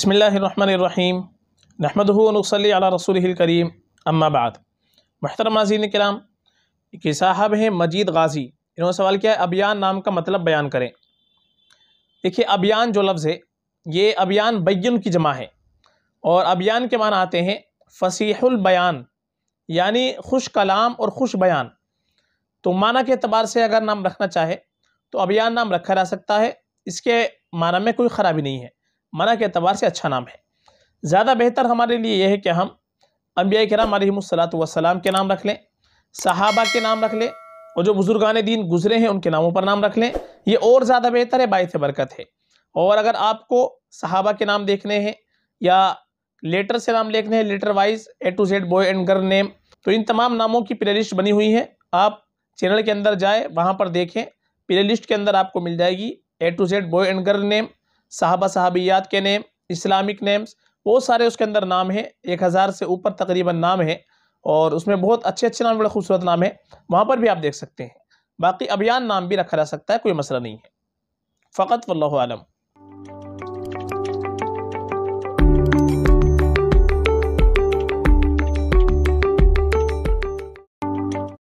بسم اللہ الرحمن الرحیم نحمد و صلی اللہ رسوله رسول الکریم بعد محترم بحتر کرام ایک کہ صاحب ہیں مجید غازی انہوں نے سوال کیا ہے ابیان نام کا مطلب بیان کریں دیکھیے ابیان جو لفظ ہے یہ ابیان بیان کی جمع ہے اور ابیان کے معنی آتے ہیں فصیح البیان یعنی خوش کلام اور خوش بیان تو معنی کے اعتبار سے اگر نام رکھنا چاہے تو ابیان نام رکھا جا سکتا ہے اس کے معنی میں کوئی خرابی نہیں ہے منع کے اعتبار سے اچھا نام ہے زیادہ بہتر ہمارے لیے یہ ہے کہ ہم انبیاء کرام علیہ الصلاۃ والسلام کے نام رکھ لیں صحابہ کے نام رکھ لیں اور جو بزرگان دین گزرے ہیں ان کے ناموں پر نام رکھ لیں یہ اور زیادہ بہتر ہے باعث برکت ہے اور اگر آپ کو صحابہ کے نام دیکھنے ہیں یا لیٹر سے نام لیکھنے ہیں letter wise A to Z boy and girl name تو ان تمام ناموں کی پلے لسٹ بنی ہوئی ہے آپ چینل کے اندر جائیں وہاں پر دیکھیں پلے لسٹ کے اندر آپ کو مل جائے گی A to Z boy and girl name صحابہ صحابیات کے نیم اسلامک نیمز بہت سارے اس کے اندر نام ہیں ایک ہزار سے اوپر تقریباً نام ہیں اور اس میں بہت اچھے اچھے نام بڑے خوبصورت نام ہیں وہاں پر بھی آپ دیکھ سکتے ہیں باقی ابیان نام بھی رکھا جا سکتا ہے کوئی مسئلہ نہیں ہے فقط واللہ عالم